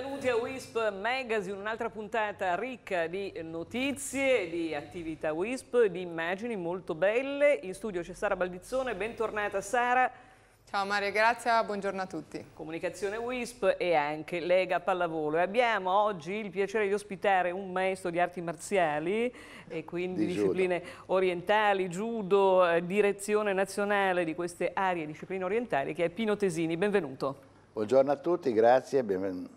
benvenuti a Wisp Magazine, un'altra puntata ricca di notizie, di attività Wisp, di immagini molto belle. In studio c'è Sara Baldizzone, bentornata Sara. Ciao Maria Grazia, buongiorno a tutti. Comunicazione Wisp e anche Lega Pallavolo. abbiamo oggi il piacere di ospitare un maestro di arti marziali e quindi di discipline judo. orientali, judo, eh, direzione nazionale di queste aree discipline orientali che è Pino Tesini. Benvenuto. Buongiorno a tutti, grazie, e benvenuti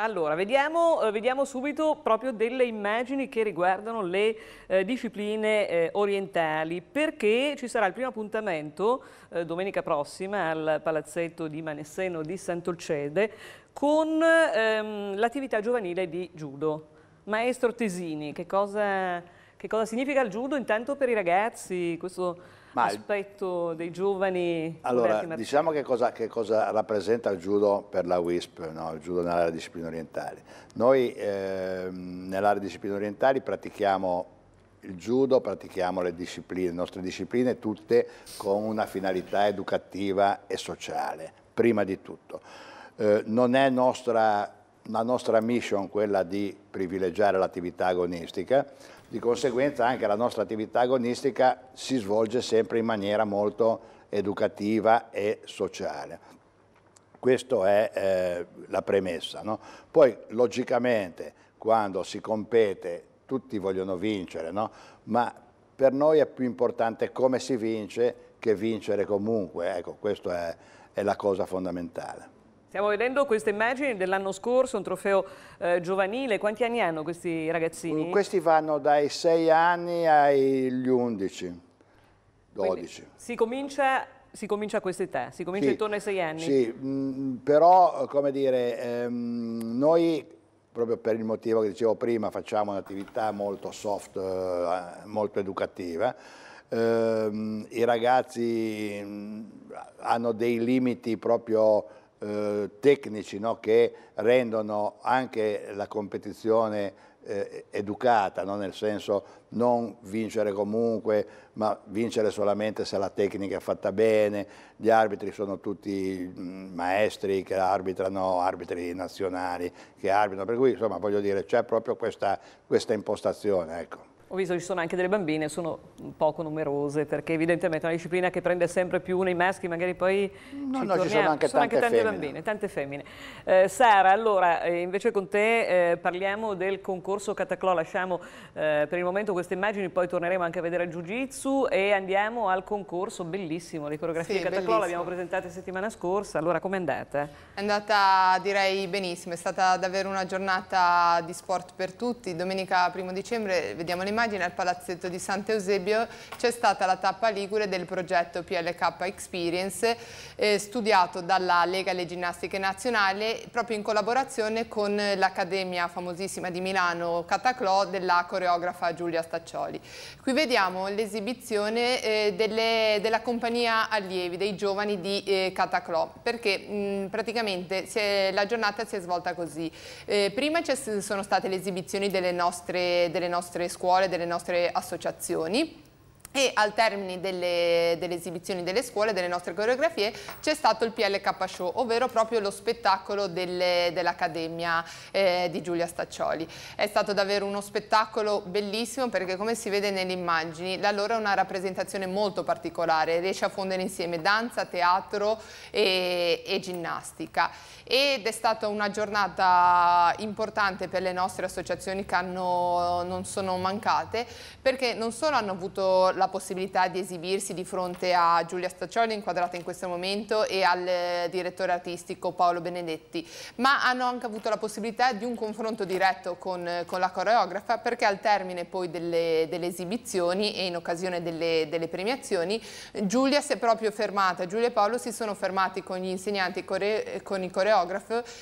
allora, vediamo, eh, vediamo, subito proprio delle immagini che riguardano le eh, discipline eh, orientali, perché ci sarà il primo appuntamento eh, domenica prossima al palazzetto di Manesseno di Sant'Olcede con ehm, l'attività giovanile di judo. Maestro Tesini, che cosa, che cosa significa il judo intanto per i ragazzi? Questo ma aspetto dei giovani? Allora, diciamo che cosa, che cosa, rappresenta il judo per la WISP, no? il judo nell'area discipline orientali. Noi eh, nell'area discipline orientali pratichiamo il judo, pratichiamo le, discipline, le nostre discipline tutte con una finalità educativa e sociale, prima di tutto. Eh, non è nostra, la nostra mission quella di privilegiare l'attività agonistica, di conseguenza anche la nostra attività agonistica si svolge sempre in maniera molto educativa e sociale. Questa è eh, la premessa. No? Poi logicamente quando si compete tutti vogliono vincere, no? ma per noi è più importante come si vince che vincere comunque. Ecco, questa è, è la cosa fondamentale. Stiamo vedendo queste immagini dell'anno scorso, un trofeo eh, giovanile. Quanti anni hanno questi ragazzini? Mm, questi vanno dai 6 anni agli 11, 12. Si comincia, si comincia, a questa età, si comincia sì, intorno ai 6 anni? Sì, mh, mm, però come dire, ehm, noi proprio per il motivo che dicevo prima facciamo un'attività molto soft, eh, molto educativa, ehm, i ragazzi mh, mm, hanno dei limiti proprio eh, tecnici no, che rendono anche la competizione eh, educata, no? nel senso non vincere comunque, ma vincere solamente se la tecnica è fatta bene, gli arbitri sono tutti mm, maestri che arbitrano, arbitri nazionali che arbitrano, per cui insomma voglio dire c'è proprio questa, questa impostazione. Ecco. Ho visto che ci sono anche delle bambine, sono poco numerose perché evidentemente è una disciplina che prende sempre più nei maschi, magari poi no, ci, no, ci sono anche sono tante, tante bambine, tante femmine. Eh, Sara, allora eh, invece con te eh, parliamo del concorso Cataclò, lasciamo eh, per il momento queste immagini, poi torneremo anche a vedere il Jiu Jitsu e andiamo al concorso bellissimo di coreografia sì, Cataclò, l'abbiamo presentata settimana scorsa, allora com'è andata? È andata direi benissimo, è stata davvero una giornata di sport per tutti, domenica 1 dicembre vediamo le immagini immagine al palazzetto di Sant'Eusebio c'è stata la tappa ligure del progetto PLK Experience eh, studiato dalla Lega Le Ginnastiche Nazionali proprio in collaborazione con l'Accademia famosissima di Milano Cataclò della coreografa Giulia Staccioli. Qui vediamo l'esibizione eh, della compagnia allievi, dei giovani di eh, Cataclò perché mh, praticamente è, la giornata si è svolta così. Eh, prima ci sono state le esibizioni delle nostre, delle nostre scuole delle nostre associazioni e al termine delle, delle, esibizioni delle scuole, delle nostre coreografie, c'è stato il PLK Show, ovvero proprio lo spettacolo dell'Accademia dell eh, di Giulia Staccioli. È stato davvero uno spettacolo bellissimo perché come si vede nelle immagini, la loro è una rappresentazione molto particolare, riesce a fondere insieme danza, teatro e, e ginnastica. Ed è stata una giornata importante per le nostre associazioni che hanno, non sono mancate perché non solo hanno avuto la possibilità di esibirsi di fronte a Giulia Staccioli inquadrata in questo momento e al eh, direttore artistico Paolo Benedetti, ma hanno anche avuto la possibilità di un confronto diretto con, con la coreografa perché al termine poi delle, delle esibizioni e in occasione delle, delle, premiazioni Giulia si è proprio fermata, Giulia e Paolo si sono fermati con gli insegnanti, core, con i coreografi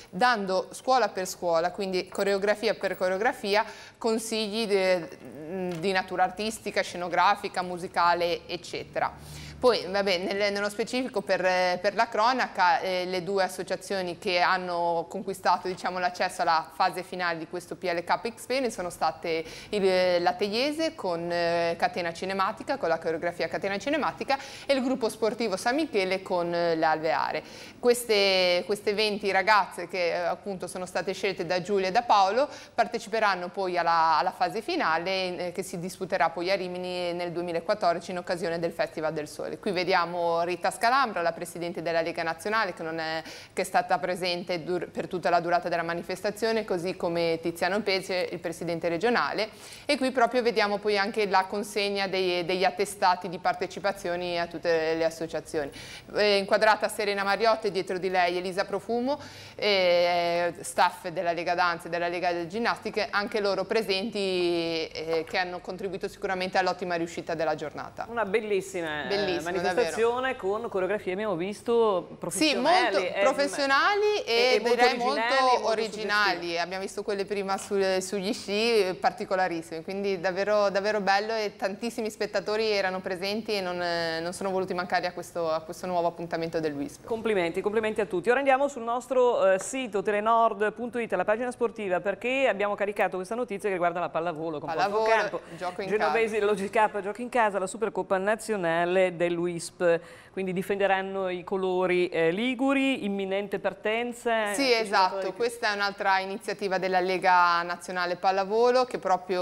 dando scuola per scuola, quindi coreografia per coreografia, consigli de, eh, di natura artistica, scenografica, musicale eccetera. Poi, vabbè, nel, nello specifico per, per la cronaca, eh, le due associazioni che hanno conquistato diciamo, l'accesso alla fase finale di questo PLK Experience sono state il, la Teiese con eh, Catena Cinematica, con la coreografia Catena Cinematica e il gruppo sportivo San Michele con eh, l'Alveare. Queste, queste 20 ragazze che eh, appunto sono state scelte da Giulia e da Paolo parteciperanno poi alla, alla fase finale eh, che si disputerà poi a Rimini nel 2014 in occasione del Festival del Sole giocatori. Qui vediamo Rita Scalambro, la Presidente della Lega Nazionale, che, è, che è, stata presente per tutta la durata della manifestazione, così come Tiziano Pece, il Presidente regionale. E qui proprio vediamo poi anche la consegna dei, degli attestati di partecipazioni a tutte le associazioni. È eh, inquadrata Serena Mariotte, dietro di lei Elisa Profumo, eh, staff della Lega Danze e della Lega del Ginnastiche, anche loro presenti eh, che hanno contribuito sicuramente all'ottima riuscita della giornata. Una bellissima, eh, bellissima manifestazione davvero. con coreografie abbiamo visto professionali. Sì, molto professionali e, e, direi molto originali. Molto originali. Abbiamo visto quelle prima su, sugli sci particolarissime, quindi davvero, davvero, bello e tantissimi spettatori erano presenti e non, non sono voluti mancare a questo, a questo nuovo appuntamento del WISP. Complimenti, complimenti a tutti. Ora andiamo sul nostro eh, sito telenord.it, la pagina sportiva, perché abbiamo caricato questa notizia che riguarda la pallavolo con pallavolo, campo. Genovesi, Logic Cup, giochi in casa, la Supercoppa nazionale del dell'UISP quindi difenderanno i colori eh, liguri, imminente partenza. Eh, sì, esatto, questa è un'altra iniziativa della Lega Nazionale Pallavolo che proprio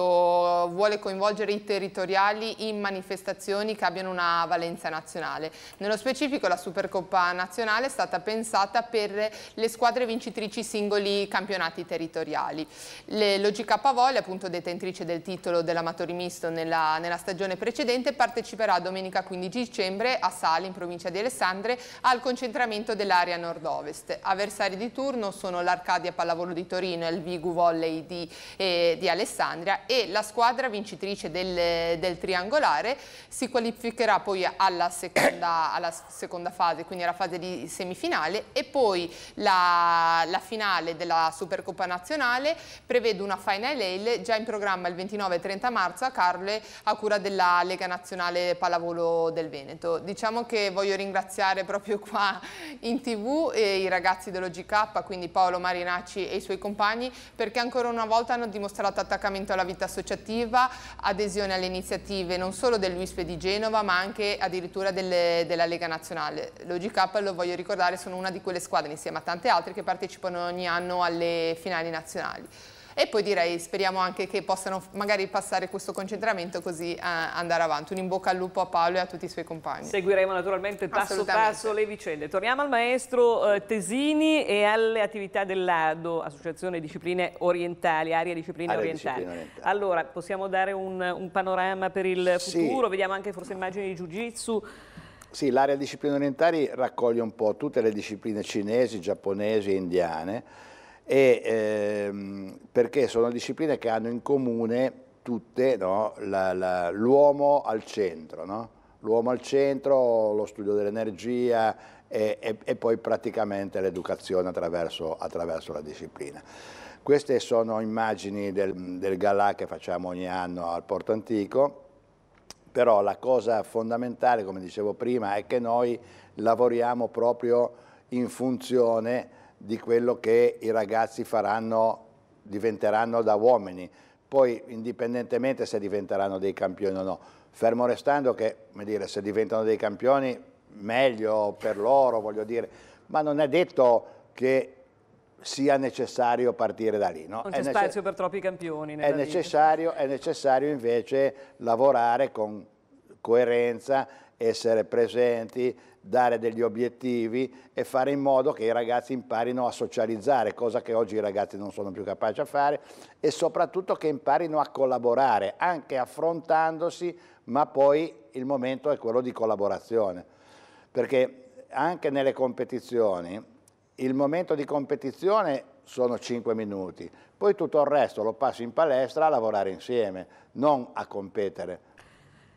vuole coinvolgere i territoriali in manifestazioni che abbiano una valenza nazionale. Nello specifico la Supercoppa nazionale è stata pensata per le squadre vincitrici singoli campionati territoriali. Le L'OGK Volley, appunto detentrice del titolo dell'amatori misto nella, nella stagione precedente, parteciperà domenica 15 dicembre a Sali in provincia provincia di Alessandria, al concentramento dell'area nord-ovest. Avversari di turno sono l'Arcadia Pallavolo di Torino e il Vigu Volley di, eh, di, Alessandria e la squadra vincitrice del, del triangolare si qualificherà poi alla seconda, alla seconda, fase, quindi alla fase di semifinale e poi la, la finale della Supercoppa Nazionale prevede una Final Ale già in programma il 29 e 30 marzo a Carle a cura della Lega Nazionale Pallavolo del Veneto. Diciamo che voglio ringraziare proprio qua in tv eh, i ragazzi dell'OGK, quindi Paolo Marinacci e i suoi compagni, perché ancora una volta hanno dimostrato attaccamento alla vita associativa, adesione alle iniziative non solo dell'UISP di Genova, ma anche addirittura delle, della Lega Nazionale. L'OGK, lo voglio ricordare, sono una di quelle squadre, insieme a tante altre, che partecipano ogni anno alle finali nazionali e poi direi speriamo anche che possano magari passare questo concentramento così eh, andare avanti. Un in bocca al lupo a Paolo e a tutti i suoi compagni. Seguiremo naturalmente passo passo le vicende. Torniamo al maestro eh, Tesini e alle attività dell'ADO, Associazione Discipline Orientali, Area Discipline Area Orientali. Discipline orientali. Allora, possiamo dare un, un panorama per il futuro? Sì. Vediamo anche forse immagini di Jiu Jitsu. Sì, l'area discipline orientali raccoglie un po' tutte le discipline cinesi, giapponesi e indiane e, ehm, perché sono discipline che hanno in comune tutte no? l'uomo al centro, no? l'uomo al centro, lo studio dell'energia e, e, e, poi praticamente l'educazione attraverso, attraverso, la disciplina. Queste sono immagini del, del galà che facciamo ogni anno al Porto Antico, però la cosa fondamentale, come dicevo prima, è che noi lavoriamo proprio in funzione di quello che i ragazzi faranno, diventeranno da uomini, poi indipendentemente se diventeranno dei campioni o no, fermo restando che come dire, se diventano dei campioni meglio per loro, voglio dire, ma non è detto che sia necessario partire da lì. No? Non c'è spazio per troppi campioni. È necessario, è necessario invece lavorare con coerenza, essere presenti, dare degli obiettivi e fare in modo che i ragazzi imparino a socializzare, cosa che oggi i ragazzi non sono più capaci a fare, e soprattutto che imparino a collaborare, anche affrontandosi, ma poi il momento è quello di collaborazione. Perché anche nelle competizioni, il momento di competizione sono 5 minuti, poi tutto il resto lo passo in palestra a lavorare insieme, non a competere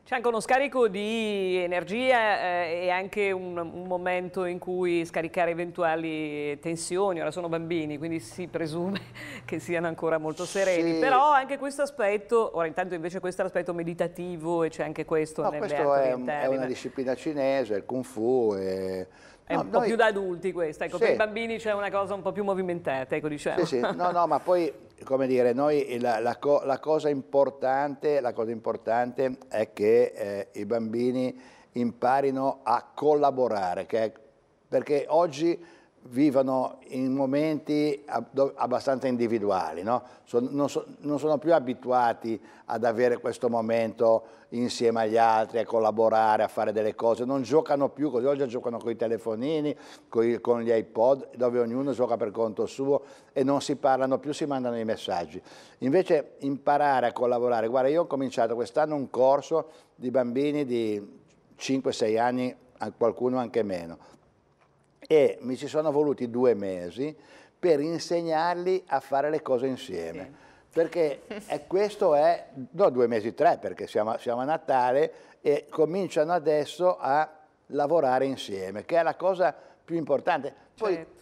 c'è anche uno scarico di energia eh, e anche un, un, momento in cui scaricare eventuali tensioni, ora sono bambini quindi si presume che siano ancora molto sereni, sì. però anche questo aspetto, ora intanto invece questo è l'aspetto meditativo e c'è anche questo no, nelle questo è, è, una disciplina cinese, il Kung Fu, e... È no, un po' più da adulti questa, ecco, sì. per i bambini c'è una cosa un po' più movimentata, ecco diciamo. Sì, sì, no, no, ma poi come dire, noi la, la, co, la, cosa, importante, la cosa, importante, è che eh, i bambini imparino a collaborare, che, perché oggi vivono in momenti abbastanza individuali, no? non, sono più abituati ad avere questo momento insieme agli altri, a collaborare, a fare delle cose, non giocano più così, oggi giocano con i telefonini, con gli iPod, dove ognuno gioca per conto suo e non si parlano più, si mandano i messaggi. Invece imparare a collaborare, guarda io ho cominciato quest'anno un corso di bambini di 5-6 anni, qualcuno anche meno, e mi ci sono voluti due mesi per insegnarli a fare le cose insieme. Sì. Perché è, questo è, no due mesi, tre, perché siamo, siamo a Natale e cominciano adesso a lavorare insieme, che è la cosa più importante. Poi certo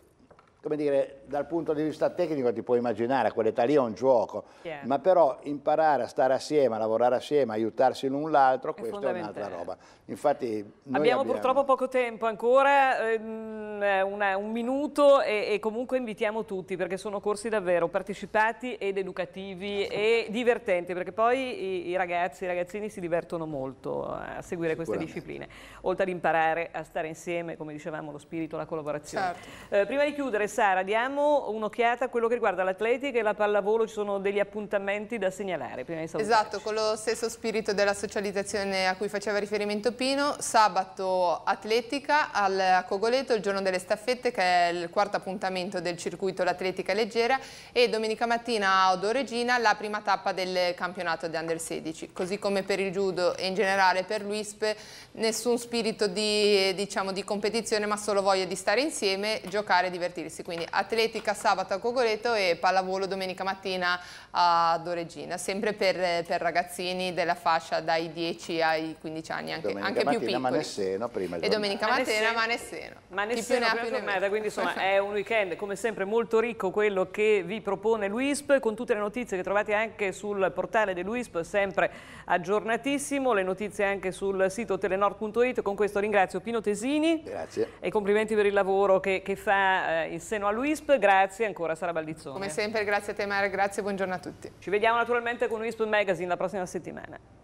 come dire, dal punto di vista tecnico ti puoi immaginare, a quell'età lì è un gioco, yeah. ma però imparare a stare assieme, a lavorare assieme, aiutarsi l'un l'altro, questa è un'altra roba. Infatti, abbiamo, abbiamo, purtroppo poco tempo ancora, ehm, una, un minuto e, e, comunque invitiamo tutti perché sono corsi davvero partecipati ed educativi e divertenti perché poi i, i ragazzi, i ragazzini si divertono molto eh, a seguire queste discipline, oltre ad imparare a stare insieme, come dicevamo, lo spirito, la collaborazione. Certo. Eh, prima di chiudere, Sara, diamo un'occhiata a quello che riguarda l'atletica e la pallavolo, ci sono degli appuntamenti da segnalare prima di salutarci. Esatto, con lo stesso spirito della socializzazione a cui faceva riferimento Pino, sabato atletica al Cogoleto, il giorno delle staffette che è il quarto appuntamento del circuito l'atletica leggera e domenica mattina a Odoregina la prima tappa del campionato di Under 16, così come per il judo e in generale per l'UISP nessun spirito di, diciamo, di competizione ma solo voglia di stare insieme, giocare e divertirsi quindi atletica sabato a Cogoleto e pallavolo domenica mattina a Doregina, sempre per, per ragazzini della fascia dai 10 ai 15 anni, anche, anche più piccoli. Manesseno, prima e domenica mattina Manesseno. Manesseno, Manesseno prima giornata, quindi insomma è un weekend come sempre molto ricco quello che vi propone l'UISP, con tutte le notizie che trovate anche sul portale dell'UISP, sempre aggiornatissimo, le notizie anche sul sito telenor.it, con questo ringrazio Pino Tesini. Grazie. E complimenti per il lavoro che, che fa eh, in seno a grazie ancora Sara Baldizzone. Come sempre grazie a te Mara, grazie e buongiorno a tutti. Ci vediamo naturalmente con Luisp Magazine la prossima settimana.